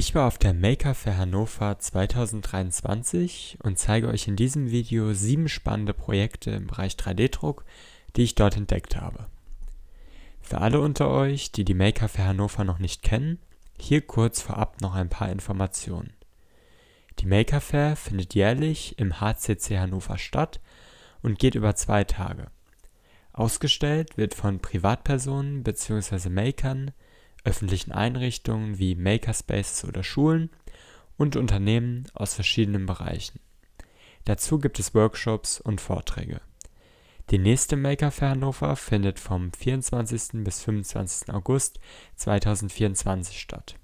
Ich war auf der Maker Fair Hannover 2023 und zeige euch in diesem Video sieben spannende Projekte im Bereich 3D-Druck, die ich dort entdeckt habe. Für alle unter euch, die die Maker Fair Hannover noch nicht kennen, hier kurz vorab noch ein paar Informationen. Die Maker Fair findet jährlich im HCC Hannover statt und geht über zwei Tage. Ausgestellt wird von Privatpersonen bzw. Makern, öffentlichen Einrichtungen wie Makerspaces oder Schulen und Unternehmen aus verschiedenen Bereichen. Dazu gibt es Workshops und Vorträge. Die nächste Maker Fair Hannover findet vom 24. bis 25. August 2024 statt.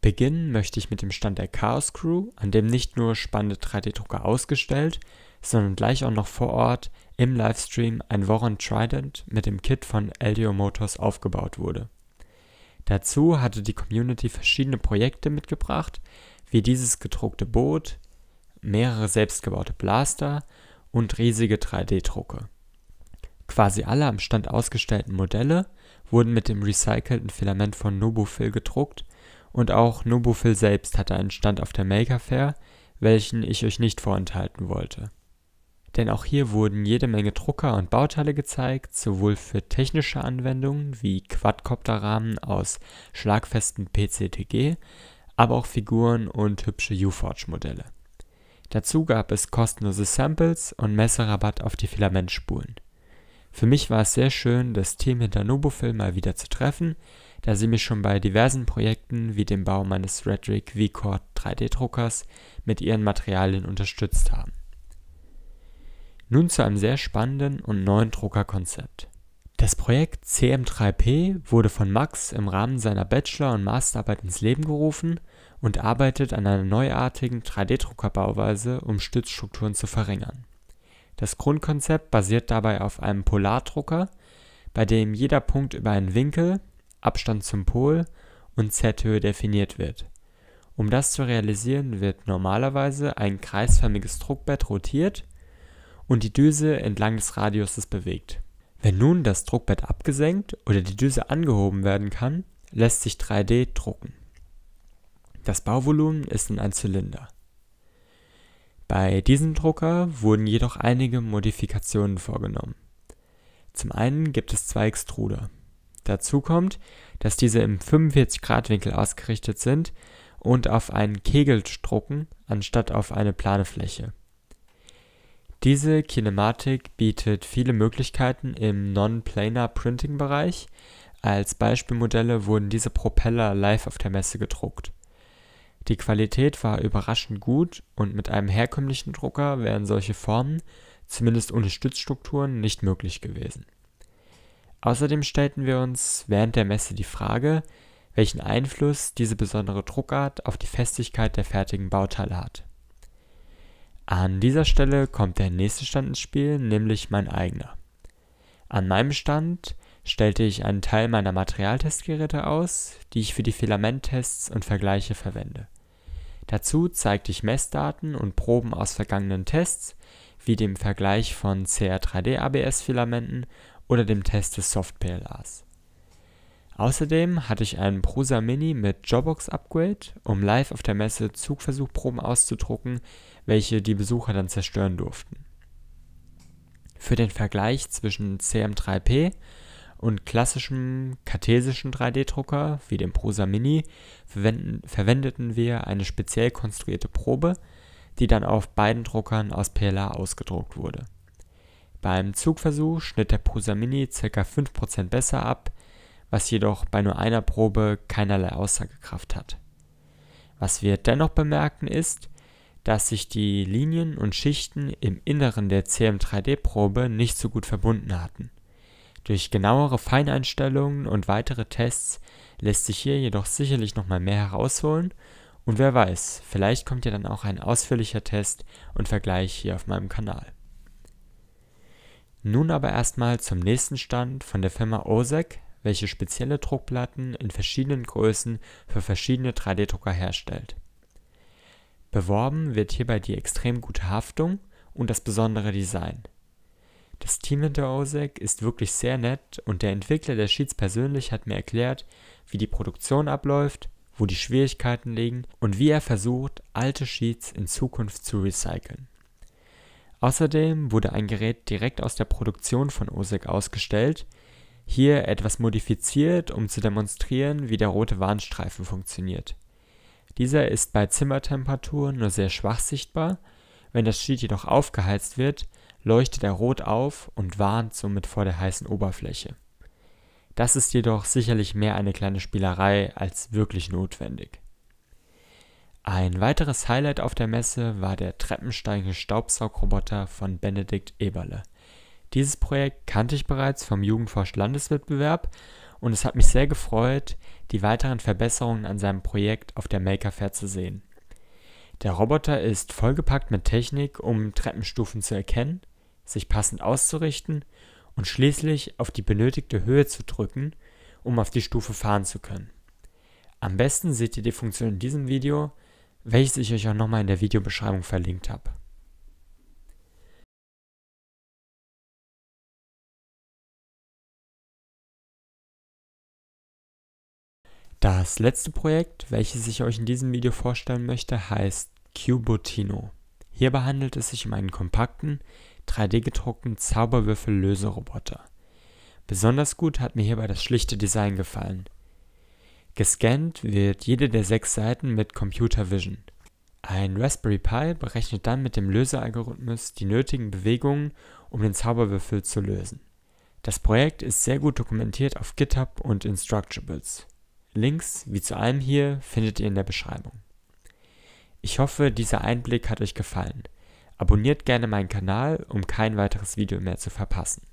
Beginnen möchte ich mit dem Stand der Chaos Crew, an dem nicht nur spannende 3D-Drucker ausgestellt, sondern gleich auch noch vor Ort im Livestream ein Warren Trident mit dem Kit von LDO Motors aufgebaut wurde. Dazu hatte die Community verschiedene Projekte mitgebracht, wie dieses gedruckte Boot, mehrere selbstgebaute Blaster und riesige 3D-Drucke. Quasi alle am Stand ausgestellten Modelle wurden mit dem recycelten Filament von Nobufil gedruckt und auch Nobufil selbst hatte einen Stand auf der Maker Fair, welchen ich euch nicht vorenthalten wollte denn auch hier wurden jede Menge Drucker und Bauteile gezeigt, sowohl für technische Anwendungen wie Quadcopterrahmen aus schlagfesten PCTG, aber auch Figuren und hübsche U-Forge-Modelle. Dazu gab es kostenlose Samples und Messerabatt auf die Filamentspulen. Für mich war es sehr schön, das Team hinter Nobofil mal wieder zu treffen, da sie mich schon bei diversen Projekten wie dem Bau meines Redrick core 3D-Druckers mit ihren Materialien unterstützt haben. Nun zu einem sehr spannenden und neuen Druckerkonzept. Das Projekt CM3P wurde von Max im Rahmen seiner Bachelor und Masterarbeit ins Leben gerufen und arbeitet an einer neuartigen 3D-Druckerbauweise, um Stützstrukturen zu verringern. Das Grundkonzept basiert dabei auf einem Polardrucker, bei dem jeder Punkt über einen Winkel, Abstand zum Pol und Z-Höhe definiert wird. Um das zu realisieren, wird normalerweise ein kreisförmiges Druckbett rotiert und die Düse entlang des Radiuses bewegt. Wenn nun das Druckbett abgesenkt oder die Düse angehoben werden kann, lässt sich 3D drucken. Das Bauvolumen ist in ein Zylinder. Bei diesem Drucker wurden jedoch einige Modifikationen vorgenommen. Zum einen gibt es zwei Extruder. Dazu kommt, dass diese im 45-Grad-Winkel ausgerichtet sind und auf einen Kegel drucken, anstatt auf eine plane Fläche diese Kinematik bietet viele Möglichkeiten im Non-Planar-Printing-Bereich, als Beispielmodelle wurden diese Propeller live auf der Messe gedruckt. Die Qualität war überraschend gut und mit einem herkömmlichen Drucker wären solche Formen, zumindest ohne Stützstrukturen, nicht möglich gewesen. Außerdem stellten wir uns während der Messe die Frage, welchen Einfluss diese besondere Druckart auf die Festigkeit der fertigen Bauteile hat an dieser Stelle kommt der nächste Stand ins Spiel, nämlich mein eigener. An meinem Stand stellte ich einen Teil meiner Materialtestgeräte aus, die ich für die Filamenttests und Vergleiche verwende. Dazu zeigte ich Messdaten und Proben aus vergangenen Tests, wie dem Vergleich von CR3D ABS-Filamenten oder dem Test des Soft-PLAs. Außerdem hatte ich einen Prusa Mini mit Jobbox Upgrade, um live auf der Messe Zugversuchproben auszudrucken, welche die Besucher dann zerstören durften. Für den Vergleich zwischen CM3P und klassischem kartesischen 3D-Drucker wie dem Prusa Mini verwendeten wir eine speziell konstruierte Probe, die dann auf beiden Druckern aus PLA ausgedruckt wurde. Beim Zugversuch schnitt der Prusa Mini ca. 5% besser ab was jedoch bei nur einer Probe keinerlei Aussagekraft hat. Was wir dennoch bemerken ist, dass sich die Linien und Schichten im Inneren der CM3D-Probe nicht so gut verbunden hatten. Durch genauere Feineinstellungen und weitere Tests lässt sich hier jedoch sicherlich nochmal mehr herausholen und wer weiß, vielleicht kommt ja dann auch ein ausführlicher Test und Vergleich hier auf meinem Kanal. Nun aber erstmal zum nächsten Stand von der Firma OSEC welche spezielle Druckplatten in verschiedenen Größen für verschiedene 3D-Drucker herstellt. Beworben wird hierbei die extrem gute Haftung und das besondere Design. Das Team hinter OSEC ist wirklich sehr nett und der Entwickler der Sheets persönlich hat mir erklärt, wie die Produktion abläuft, wo die Schwierigkeiten liegen und wie er versucht, alte Sheets in Zukunft zu recyceln. Außerdem wurde ein Gerät direkt aus der Produktion von OSEC ausgestellt, hier etwas modifiziert, um zu demonstrieren, wie der rote Warnstreifen funktioniert. Dieser ist bei Zimmertemperatur nur sehr schwach sichtbar, wenn das Sheet jedoch aufgeheizt wird, leuchtet er rot auf und warnt somit vor der heißen Oberfläche. Das ist jedoch sicherlich mehr eine kleine Spielerei als wirklich notwendig. Ein weiteres Highlight auf der Messe war der treppensteigende Staubsaugroboter von Benedikt Eberle. Dieses Projekt kannte ich bereits vom Jugendforsch-Landeswettbewerb und es hat mich sehr gefreut, die weiteren Verbesserungen an seinem Projekt auf der Maker Fair zu sehen. Der Roboter ist vollgepackt mit Technik, um Treppenstufen zu erkennen, sich passend auszurichten und schließlich auf die benötigte Höhe zu drücken, um auf die Stufe fahren zu können. Am besten seht ihr die Funktion in diesem Video, welches ich euch auch nochmal in der Videobeschreibung verlinkt habe. Das letzte Projekt, welches ich euch in diesem Video vorstellen möchte, heißt Cubotino. Hierbei handelt es sich um einen kompakten, 3D gedruckten Zauberwürfel-Löseroboter. Besonders gut hat mir hierbei das schlichte Design gefallen. Gescannt wird jede der sechs Seiten mit Computer Vision. Ein Raspberry Pi berechnet dann mit dem Lösealgorithmus die nötigen Bewegungen, um den Zauberwürfel zu lösen. Das Projekt ist sehr gut dokumentiert auf GitHub und Instructables. Links, wie zu allem hier, findet ihr in der Beschreibung. Ich hoffe, dieser Einblick hat euch gefallen. Abonniert gerne meinen Kanal, um kein weiteres Video mehr zu verpassen.